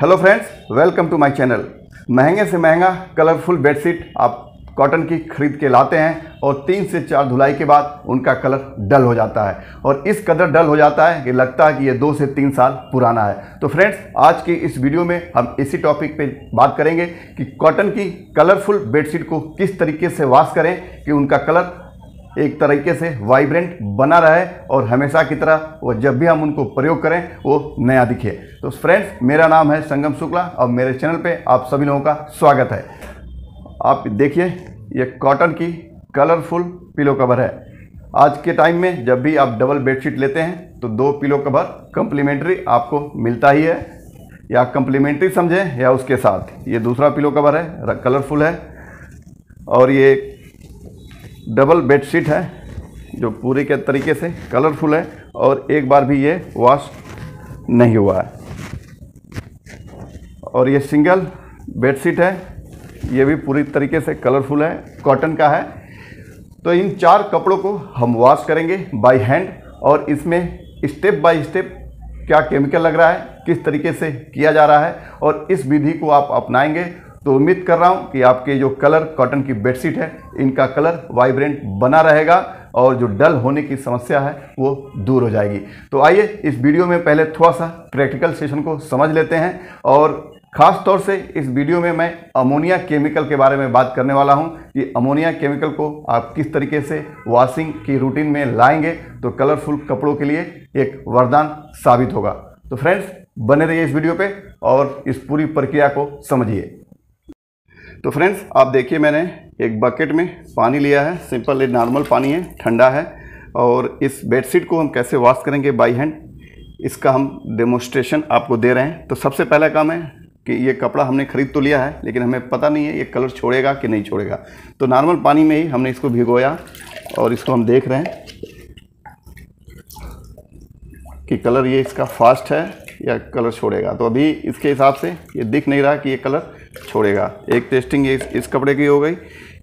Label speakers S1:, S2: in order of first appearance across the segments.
S1: hello friends welcome to my channel महंगे से महंगा कलरफुल बेडशीट आप कॉटन की खरीद के लाते हैं और तीन से चार धुलाई के बाद उनका कलर डल हो जाता है और इस कदर डल हो जाता है कि लगता है कि ये दो से तीन साल पुराना है तो फ्रेंड्स आज के इस वीडियो में हम इसी टॉपिक पे बात करेंगे कि कॉटन की कलरफुल बेडशीट को किस तरीके से वॉश करें कि उनका कलर एक तरीके से वाइब्रेंट बना रहे और हमेशा की तरह वो जब भी हम उनको प्रयोग करें वो नया दिखे तो फ्रेंड्स मेरा नाम है संगम शुक्ला और मेरे चैनल पे आप सभी लोगों का स्वागत है आप देखिए ये कॉटन की कलरफुल पिलो कवर है आज के टाइम में जब भी आप डबल बेडशीट लेते हैं तो दो पिलो कवर कंप्लीमेंट्री आपको मिलता ही है या कंप्लीमेंट्री समझें या उसके साथ ये दूसरा पिलो कवर है कलरफुल है और ये डबल बेडशीट है जो पूरे के तरीके से कलरफुल है और एक बार भी ये वॉश नहीं हुआ है और ये सिंगल बेडशीट है ये भी पूरी तरीके से कलरफुल है कॉटन का है तो इन चार कपड़ों को हम वॉश करेंगे बाय हैंड और इसमें स्टेप बाय स्टेप क्या केमिकल लग रहा है किस तरीके से किया जा रहा है और इस विधि को आप अपनाएंगे तो उम्मीद कर रहा हूँ कि आपके जो कलर कॉटन की बेडशीट है इनका कलर वाइब्रेंट बना रहेगा और जो डल होने की समस्या है वो दूर हो जाएगी तो आइए इस वीडियो में पहले थोड़ा सा प्रैक्टिकल सेशन को समझ लेते हैं और खास तौर से इस वीडियो में मैं अमोनिया केमिकल के बारे में बात करने वाला हूं कि अमोनिया केमिकल को आप किस तरीके से वॉशिंग की रूटीन में लाएंगे तो कलरफुल कपड़ों के लिए एक वरदान साबित होगा तो फ्रेंड्स बने रहिए इस वीडियो पे और इस पूरी प्रक्रिया को समझिए तो फ्रेंड्स आप देखिए मैंने एक बकेट में पानी लिया है सिंपल ये नॉर्मल पानी है ठंडा है और इस बेडशीट को हम कैसे वॉश करेंगे बाई हैंड इसका हम डेमोस्ट्रेशन आपको दे रहे हैं तो सबसे पहला काम है कि ये कपड़ा हमने ख़रीद तो लिया है लेकिन हमें पता नहीं है ये कलर छोड़ेगा कि नहीं छोड़ेगा तो नॉर्मल पानी में ही हमने इसको भिगोया और इसको हम देख रहे हैं कि कलर ये इसका फास्ट है या कलर छोड़ेगा तो अभी इसके हिसाब से ये दिख नहीं रहा कि ये कलर छोड़ेगा एक टेस्टिंग इस, इस कपड़े की हो गई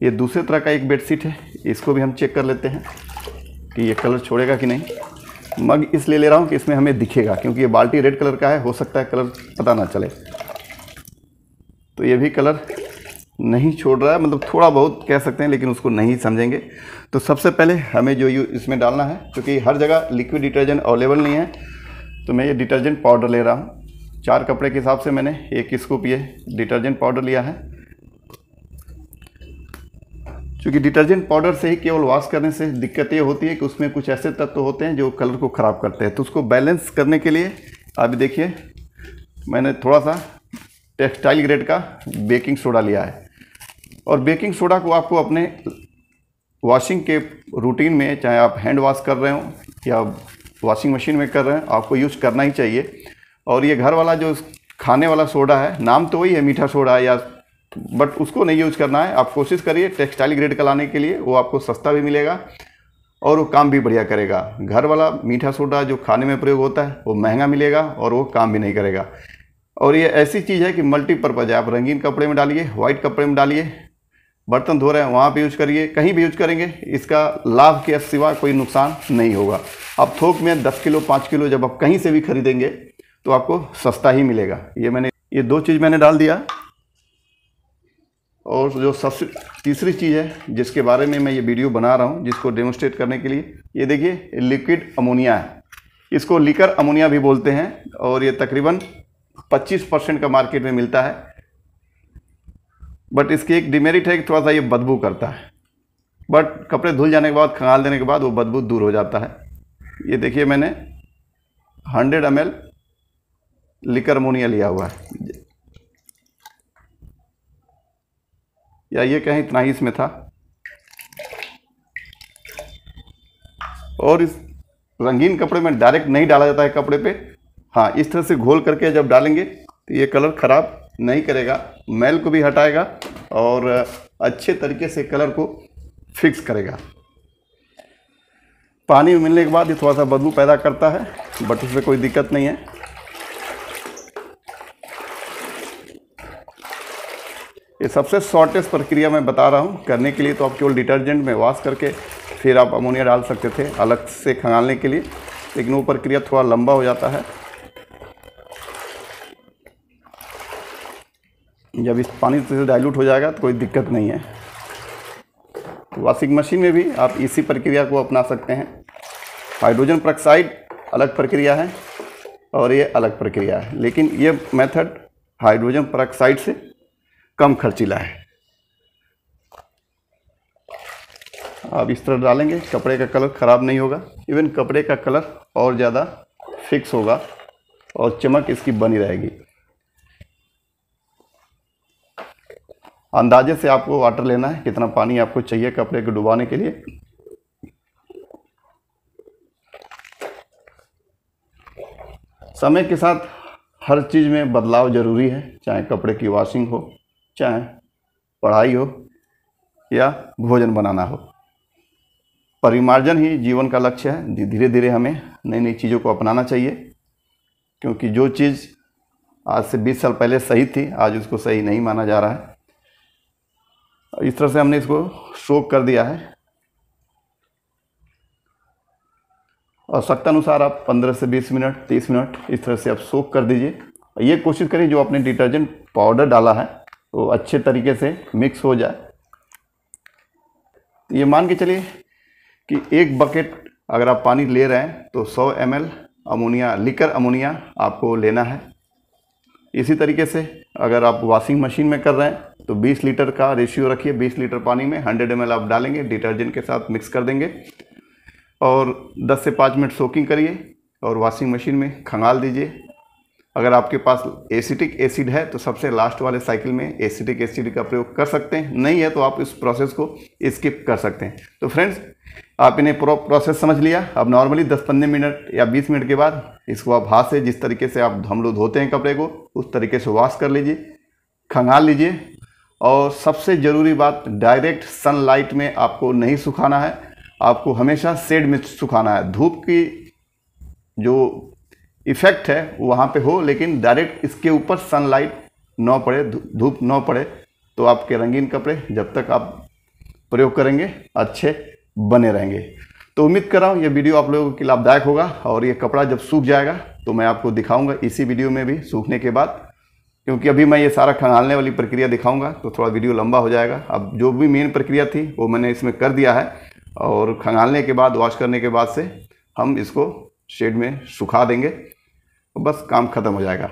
S1: ये दूसरे तरह का एक बेडशीट है इसको भी हम चेक कर लेते हैं कि ये कलर छोड़ेगा कि नहीं मग इसलिए ले रहा हूँ कि इसमें हमें दिखेगा क्योंकि ये बाल्टी रेड कलर का है हो सकता है कलर पता ना चले तो ये भी कलर नहीं छोड़ रहा है मतलब थोड़ा बहुत कह सकते हैं लेकिन उसको नहीं समझेंगे तो सबसे पहले हमें जो इसमें डालना है क्योंकि हर जगह लिक्विड डिटर्जेंट अवेलेबल नहीं है तो मैं ये डिटर्जेंट पाउडर ले रहा हूँ चार कपड़े के हिसाब से मैंने एक स्कूप ये डिटर्जेंट पाउडर लिया है क्योंकि डिटर्जेंट पाउडर से ही केवल वॉश करने से दिक्कत ये होती है कि उसमें कुछ ऐसे तत्व होते हैं जो कलर को ख़राब करते हैं तो उसको बैलेंस करने के लिए अभी देखिए मैंने थोड़ा सा टेक्सटाइल ग्रेड का बेकिंग सोडा लिया है और बेकिंग सोडा को आपको अपने वॉशिंग के रूटीन में चाहे आप हैंड वॉश कर रहे हो या वॉशिंग मशीन में कर रहे हैं आपको यूज़ करना ही चाहिए और ये घर वाला जो खाने वाला सोडा है नाम तो वही है मीठा सोडा या बट उसको नहीं यूज करना है आप कोशिश करिए टेक्सटाइल ग्रेड का लाने के लिए वो आपको सस्ता भी मिलेगा और वो काम भी बढ़िया करेगा घर वाला मीठा सोडा जो खाने में प्रयोग होता है वो महंगा मिलेगा और वो काम भी नहीं करेगा और ये ऐसी चीज़ है कि मल्टीपर्पज़ है आप रंगीन कपड़े में डालिए वाइट कपड़े में डालिए बर्तन धो रहे हैं वहाँ पर यूज करिए कहीं भी यूज करेंगे इसका लाभ के सिवा कोई नुकसान नहीं होगा अब थोक में दस किलो पाँच किलो जब आप कहीं से भी खरीदेंगे तो आपको सस्ता ही मिलेगा ये मैंने ये दो चीज़ मैंने डाल दिया और जो सबसे तीसरी चीज़ है जिसके बारे में मैं ये वीडियो बना रहा हूँ जिसको डेमोस्ट्रेट करने के लिए ये देखिए लिक्विड अमोनिया है इसको लिकर अमोनिया भी बोलते हैं और ये तकरीबन 25 परसेंट का मार्केट में मिलता है बट इसकी एक डिमेरिट है कि थोड़ा सा ये बदबू करता है बट कपड़े धुल जाने के बाद खंगाल देने के बाद वो बदबू दूर हो जाता है ये देखिए मैंने हंड्रेड एम लिकरमोनिया लिया हुआ है या ये कहें इतना ही इसमें था और इस रंगीन कपड़े में डायरेक्ट नहीं डाला जाता है कपड़े पे हाँ इस तरह से घोल करके जब डालेंगे तो ये कलर ख़राब नहीं करेगा मैल को भी हटाएगा और अच्छे तरीके से कलर को फिक्स करेगा पानी में मिलने के बाद ये थोड़ा सा बदबू पैदा करता है बट उसमें कोई दिक्कत नहीं है ये सबसे शॉर्टेस्ट प्रक्रिया मैं बता रहा हूँ करने के लिए तो आप केवल डिटर्जेंट में वॉश करके फिर आप अमोनिया डाल सकते थे अलग से खंगालने के लिए लेकिन वो प्रक्रिया थोड़ा लंबा हो जाता है जब इस पानी से डाइल्यूट हो जाएगा तो कोई दिक्कत नहीं है तो वॉशिंग मशीन में भी आप इसी प्रक्रिया को अपना सकते हैं हाइड्रोजन परक्साइड अलग प्रक्रिया है और ये अलग प्रक्रिया है लेकिन ये मेथड हाइड्रोजन परक्साइड से कम खर्चीला है अब इस तरह डालेंगे कपड़े का कलर ख़राब नहीं होगा इवन कपड़े का कलर और ज़्यादा फिक्स होगा और चमक इसकी बनी रहेगी अंदाजे से आपको वाटर लेना है कितना पानी आपको चाहिए कपड़े को डुबाने के लिए समय के साथ हर चीज़ में बदलाव ज़रूरी है चाहे कपड़े की वॉशिंग हो चाहे पढ़ाई हो या भोजन बनाना हो परिमार्जन ही जीवन का लक्ष्य है धीरे धीरे हमें नई नई चीज़ों को अपनाना चाहिए क्योंकि जो चीज़ आज से 20 साल पहले सही थी आज उसको सही नहीं माना जा रहा है इस तरह से हमने इसको शोक कर दिया है और अनुसार आप 15 से 20 मिनट 30 मिनट इस तरह से आप सोख कर दीजिए ये कोशिश करिए जो आपने डिटर्जेंट पाउडर डाला है वो अच्छे तरीके से मिक्स हो जाए तो ये मान के चलिए कि एक बकेट अगर आप पानी ले रहे हैं तो 100 एम अमोनिया लिकर अमोनिया आपको लेना है इसी तरीके से अगर आप वॉशिंग मशीन में कर रहे हैं तो 20 लीटर का रेशियो रखिए 20 लीटर पानी में 100 एम आप डालेंगे डिटर्जेंट के साथ मिक्स कर देंगे और 10 से 5 मिनट सोकिंग करिए और वॉशिंग मशीन में खंगाल दीजिए अगर आपके पास एसिटिक एसिड है तो सबसे लास्ट वाले साइकिल में एसिटिक एसिड का प्रयोग कर सकते हैं नहीं है तो आप इस प्रोसेस को स्किप कर सकते हैं तो फ्रेंड्स आप इन्हें प्रो प्रोसेस समझ लिया अब नॉर्मली 10-15 मिनट या 20 मिनट के बाद इसको आप हाथ से जिस तरीके से आप हम लोग धोते हैं कपड़े को उस तरीके से वॉश कर लीजिए खंगाल लीजिए और सबसे ज़रूरी बात डायरेक्ट सनलाइट में आपको नहीं सुखाना है आपको हमेशा शेड में सुखाना है धूप की जो इफेक्ट है वो वहाँ पे हो लेकिन डायरेक्ट इसके ऊपर सनलाइट न पड़े धूप न पड़े तो आपके रंगीन कपड़े जब तक आप प्रयोग करेंगे अच्छे बने रहेंगे तो उम्मीद कर रहा हूँ ये वीडियो आप लोगों के लाभदायक होगा और ये कपड़ा जब सूख जाएगा तो मैं आपको दिखाऊंगा इसी वीडियो में भी सूखने के बाद क्योंकि अभी मैं ये सारा खंगालने वाली प्रक्रिया दिखाऊंगा तो थोड़ा वीडियो लंबा हो जाएगा अब जो भी मेन प्रक्रिया थी वो मैंने इसमें कर दिया है और खंगालने के बाद वॉश करने के बाद से हम इसको शेड में सुखा देंगे बस काम ख़त्म हो जाएगा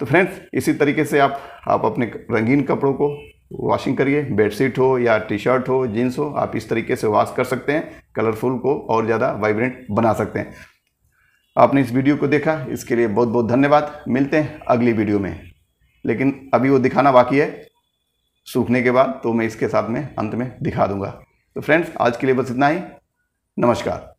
S1: तो फ्रेंड्स इसी तरीके से आप आप अपने रंगीन कपड़ों को वॉशिंग करिए बेडशीट हो या टी शर्ट हो जीन्स हो आप इस तरीके से वॉश कर सकते हैं कलरफुल को और ज़्यादा वाइब्रेंट बना सकते हैं आपने इस वीडियो को देखा इसके लिए बहुत बहुत धन्यवाद मिलते हैं अगली वीडियो में लेकिन अभी वो दिखाना बाकी है सूखने के बाद तो मैं इसके साथ में अंत में दिखा दूंगा तो फ्रेंड्स आज के लिए बस इतना ही नमस्कार